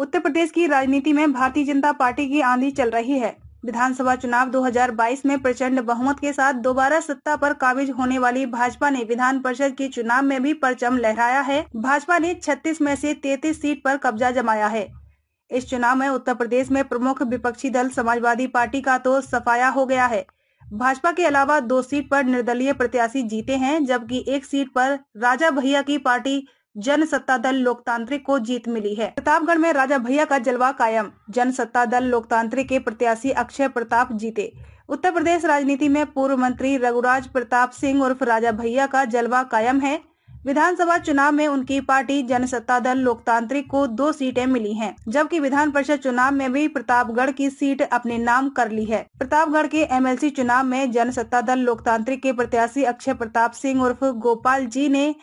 उत्तर प्रदेश की राजनीति में भारतीय जनता पार्टी की आंधी चल रही है विधानसभा चुनाव 2022 में प्रचंड बहुमत के साथ दोबारा सत्ता पर काबिज होने वाली भाजपा ने विधान परिषद के चुनाव में भी परचम लहराया है भाजपा ने 36 में से 33 सीट पर कब्जा जमाया है इस चुनाव में उत्तर प्रदेश में प्रमुख विपक्षी दल समाजवादी पार्टी का तो सफाया हो गया है भाजपा के अलावा दो सीट पर निर्दलीय प्रत्याशी जीते हैं जबकि एक सीट पर राजा भैया की पार्टी जन सत्ता दल लोकतांत्रिक को जीत मिली है प्रतापगढ़ में राजा भैया का जलवा कायम जन सत्ता दल लोकतांत्रिक के प्रत्याशी अक्षय प्रताप जीते उत्तर प्रदेश राजनीति में पूर्व मंत्री रघुराज प्रताप सिंह उर्फ राजा भैया का जलवा कायम है विधानसभा चुनाव में उनकी पार्टी जनसत्ता दल लोकतांत्रिक को दो सीटें मिली हैं, जबकि विधान परिषद चुनाव में भी प्रतापगढ़ की सीट अपने नाम कर ली है प्रतापगढ़ के एमएलसी चुनाव में जनसत्ता दल लोकतांत्रिक के प्रत्याशी अक्षय प्रताप सिंह उर्फ गोपाल जी ने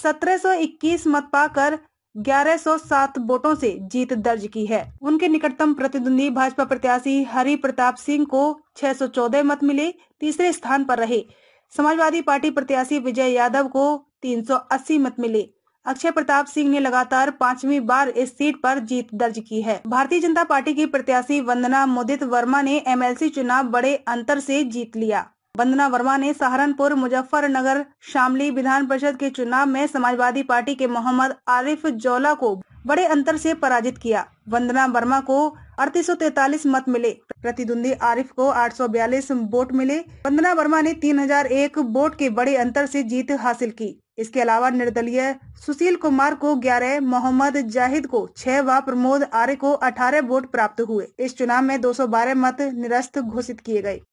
1721 मत पाकर 1107 वोटों से जीत दर्ज की है उनके निकटतम प्रतिद्वंदी भाजपा प्रत्याशी हरि प्रताप सिंह को 614 मत मिले तीसरे स्थान पर रहे समाजवादी पार्टी प्रत्याशी विजय यादव को 380 मत मिले अक्षय प्रताप सिंह ने लगातार पांचवी बार इस सीट पर जीत दर्ज की है भारतीय जनता पार्टी की प्रत्याशी वंदना मोदित वर्मा ने एमएलसी चुनाव बड़े अंतर से जीत लिया वंदना वर्मा ने सहारनपुर मुजफ्फरनगर शामली विधान परिषद के चुनाव में समाजवादी पार्टी के मोहम्मद आरिफ जौला को बड़े अंतर से पराजित किया वंदना वर्मा को अड़तीस मत मिले प्रतिद्वंदी आरिफ को 842 वोट मिले वंदना वर्मा ने 3001 वोट के बड़े अंतर से जीत हासिल की इसके अलावा निर्दलीय सुशील कुमार को ग्यारह मोहम्मद जाहिद को छह व प्रमोद आर्य को अठारह वोट प्राप्त हुए इस चुनाव में 212 मत निरस्त घोषित किए गए